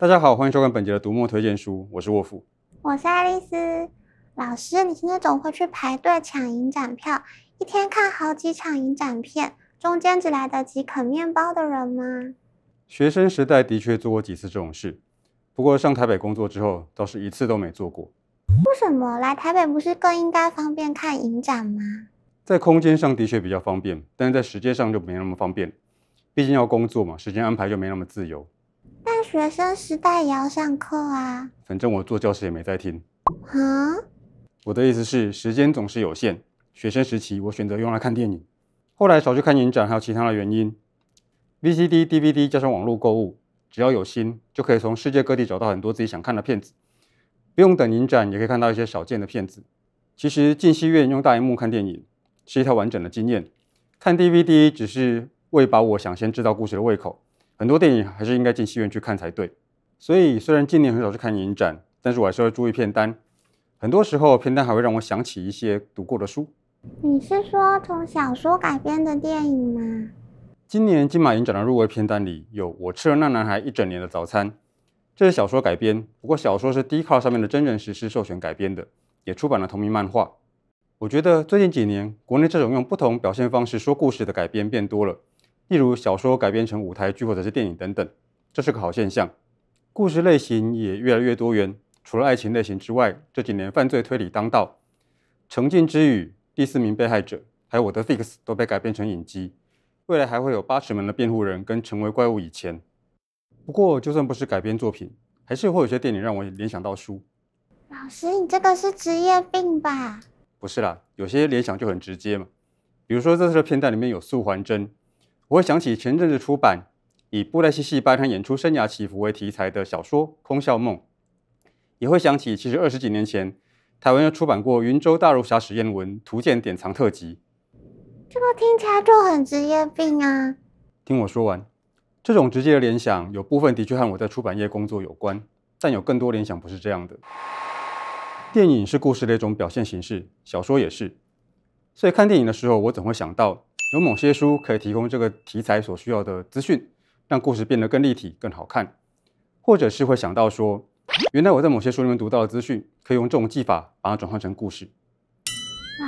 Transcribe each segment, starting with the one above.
大家好，欢迎收看本节的读墨推荐书，我是沃夫，我是爱丽丝。老师，你是那种会去排队抢影展票，一天看好几场影展片，中间只来得及啃面包的人吗？学生时代的确做过几次这种事，不过上台北工作之后，倒是一次都没做过。为什么来台北不是更应该方便看影展吗？在空间上的确比较方便，但是在时间上就没那么方便，毕竟要工作嘛，时间安排就没那么自由。但学生时代也要上课啊，反正我坐教室也没在听。啊，我的意思是，时间总是有限，学生时期我选择用来看电影，后来少去看影展还有其他的原因。VCD、DVD 加上网络购物，只要有心，就可以从世界各地找到很多自己想看的片子，不用等影展也可以看到一些少见的片子。其实进戏院用大荧幕看电影是一套完整的经验，看 DVD 只是为把我想先知道故事的胃口。很多电影还是应该进戏院去看才对，所以虽然今年很少去看影展，但是我还是会注意片单。很多时候，片单还会让我想起一些读过的书。你是说从小说改编的电影吗？今年金马影展的入围片单里有《我吃了那男孩一整年的早餐》，这是小说改编，不过小说是《d c a r 上面的真人实施授权改编的，也出版了同名漫画。我觉得最近几年，国内这种用不同表现方式说故事的改编变多了。例如小说改编成舞台剧或者是电影等等，这是个好现象。故事类型也越来越多元，除了爱情类型之外，这几年犯罪推理当道，《沉浸之雨》第四名被害者，还有《我的 fix》都被改编成影集。未来还会有《八尺门的辩护人》跟《成为怪物以前》。不过，就算不是改编作品，还是会有些电影让我联想到书。老师，你这个是职业病吧？不是啦，有些联想就很直接嘛。比如说这次的片段里面有素环真。我会想起前阵子出版以布莱希戏八场演出生涯起伏为题材的小说《空笑梦》，也会想起其实二十几年前，台湾又出版过《云州大儒侠史艳文图鉴典藏特辑》。这个听起来就很职业病啊！听我说完，这种直接的联想，有部分的确和我在出版业工作有关，但有更多联想不是这样的。电影是故事的一种表现形式，小说也是。所以看电影的时候，我总会想到有某些书可以提供这个题材所需要的资讯，让故事变得更立体、更好看，或者是会想到说，原来我在某些书里面读到的资讯，可以用这种技法把它转换成故事。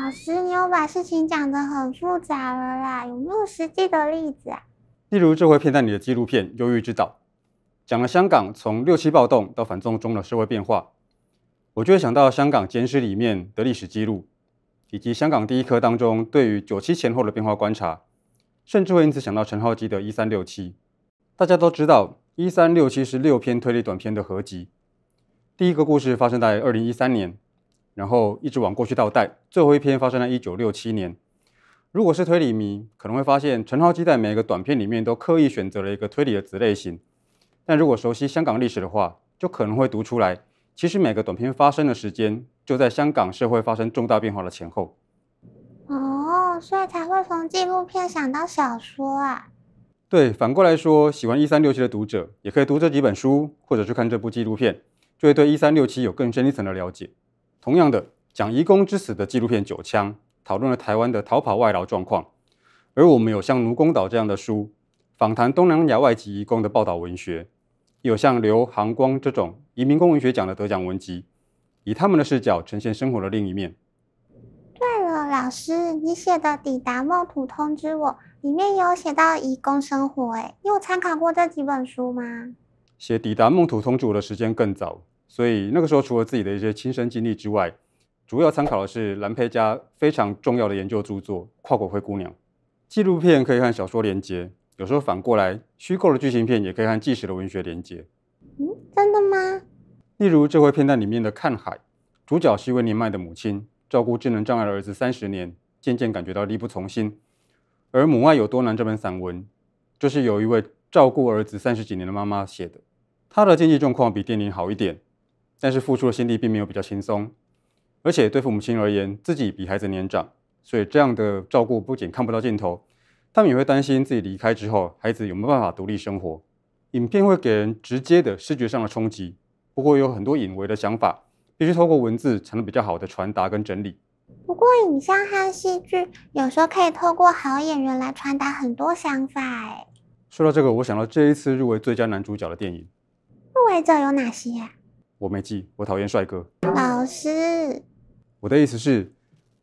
老师，你又把事情讲得很复杂了啦，有没有实际的例子？例如这回片段里的纪录片《忧郁之岛》，讲了香港从六七暴动到反中中的社会变化，我就会想到《香港简史》里面的历史记录。以及香港第一科当中对于九七前后的变化观察，甚至会因此想到陈浩基的《一三六七》。大家都知道，《一三六七》是六篇推理短篇的合集。第一个故事发生在二零一三年，然后一直往过去倒带，最后一篇发生在一九六七年。如果是推理迷，可能会发现陈浩基在每个短片里面都刻意选择了一个推理的子类型。但如果熟悉香港历史的话，就可能会读出来，其实每个短片发生的时间。就在香港社会发生重大变化的前后哦，所以才会从纪录片想到小说啊。对，反过来说，喜欢《一三六七》的读者也可以读这几本书，或者去看这部纪录片，就会对《一三六七》有更深一层的了解。同样的，讲移工之死的纪录片《九枪》，讨论了台湾的逃跑外劳状况；而我们有像《奴工岛》这样的书，访谈东南亚外籍移工的报道文学，有像刘航光这种移民工文学奖的得奖文集。以他们的视角呈现生活的另一面。对了，老师，你写的《抵达梦土通知我》里面有写到移工生活，哎，你有参考过这几本书吗？写《抵达梦土通知我》的时间更早，所以那个时候除了自己的一些亲身经历之外，主要参考的是兰佩家非常重要的研究著作《跨国灰姑娘》纪录片可以看小说连接，有时候反过来，虚构的剧情片也可以看纪实的文学连接。嗯，真的吗？例如，这回片段里面的《看海》，主角是一位年迈的母亲，照顾智能障碍的儿子三十年，渐渐感觉到力不从心。而《母爱有多难》这本散文，就是由一位照顾儿子三十几年的妈妈写的。她的经济状况比电影好一点，但是付出的心力并没有比较轻松。而且，对父母亲而言，自己比孩子年长，所以这样的照顾不仅看不到尽头，他们也会担心自己离开之后，孩子有没有办法独立生活。影片会给人直接的视觉上的冲击。不过有很多隐微的想法，必须透过文字才能比较好的传达跟整理。不过，影像和戏剧有时候可以透过好演员来传达很多想法。哎，说到这个，我想到这一次入围最佳男主角的电影，入围者有哪些？我没记，我讨厌帅哥。老师，我的意思是，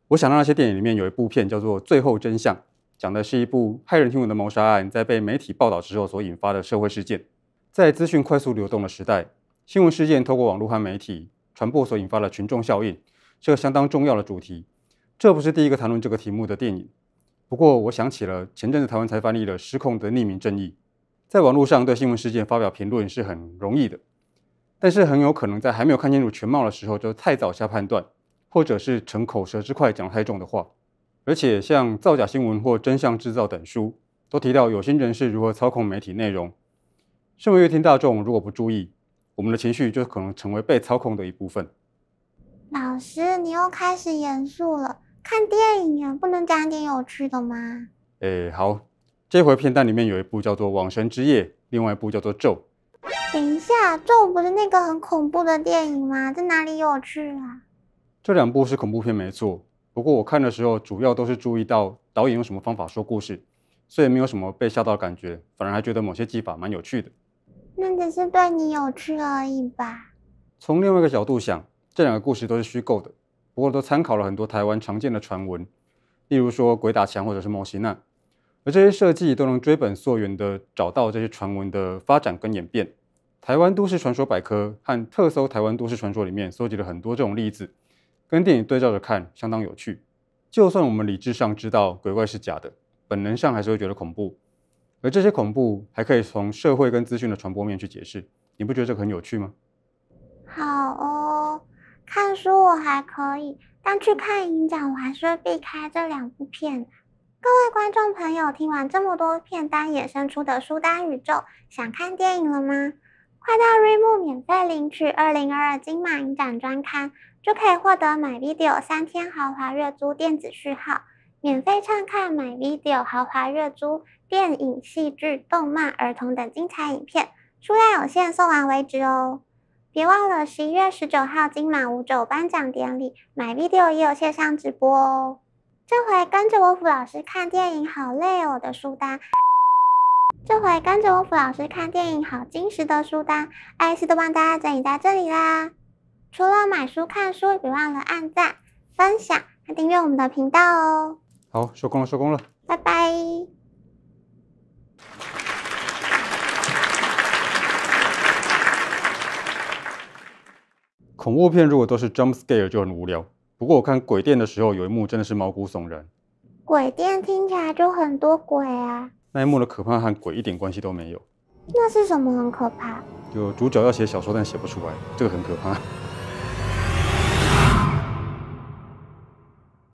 我想到那些电影里面有一部片叫做《最后真相》，讲的是一部骇人听闻的谋杀案，在被媒体报道之后所引发的社会事件。在资讯快速流动的时代。新闻事件透过网络和媒体传播所引发的群众效应，是个相当重要的主题。这不是第一个谈论这个题目的电影。不过，我想起了前阵子台湾才发生的失控的匿名争议。在网络上对新闻事件发表评论是很容易的，但是很有可能在还没有看清楚全貌的时候就太早下判断，或者是逞口舌之快讲太重的话。而且，像《造假新闻》或《真相制造》等书，都提到有心人士如何操控媒体内容。身为乐听大众，如果不注意，我们的情绪就可能成为被操控的一部分。老师，你又开始严肃了。看电影啊，不能讲点有趣的吗？诶，好，这回片段里面有一部叫做《往生之夜》，另外一部叫做《咒》。等一下，《咒》不是那个很恐怖的电影吗？在哪里有趣啊？这两部是恐怖片没错，不过我看的时候主要都是注意到导演用什么方法说故事，所以没有什么被吓到的感觉，反而还觉得某些技法蛮有趣的。那只是对你有趣而已吧。从另外一个角度想，这两个故事都是虚构的，不过都参考了很多台湾常见的传闻，例如说鬼打墙或者是莫西那，而这些设计都能追本溯源的找到这些传闻的发展跟演变。台湾都市传说百科和特搜台湾都市传说里面搜集了很多这种例子，跟电影对照着看相当有趣。就算我们理智上知道鬼怪是假的，本能上还是会觉得恐怖。而这些恐怖还可以从社会跟资讯的传播面去解释，你不觉得这个很有趣吗？好哦，看书我还可以，但去看影展我还是避开这两部片。各位观众朋友，听完这么多片单衍生出的书单宇宙，想看电影了吗？快到 RIMU 免费领取2022金马影展专刊，就可以获得买 video 三天豪华月租电子序号。免费畅看买 Video 豪华月租电影、戏剧、动漫、儿童等精彩影片，数量有限，送完为止哦！别忘了十一月十九号金马五九颁奖典礼，买 Video 也有线上直播哦！这回跟着我辅老师看电影，好累哦的书单。这回跟着我辅老师看电影，好精实的书单。爱思都帮大家整理在这里啦。除了买书、看书，别忘了按赞、分享和订阅我们的频道哦！好，收工了，收工了。拜拜。恐怖片如果都是 jump scare 就很无聊。不过我看鬼店的时候有一幕真的是毛骨悚然。鬼店听起来就很多鬼啊。那一幕的可怕和鬼一点关系都没有。那是什么很可怕？就主角要写小说但写不出来，这个很可怕。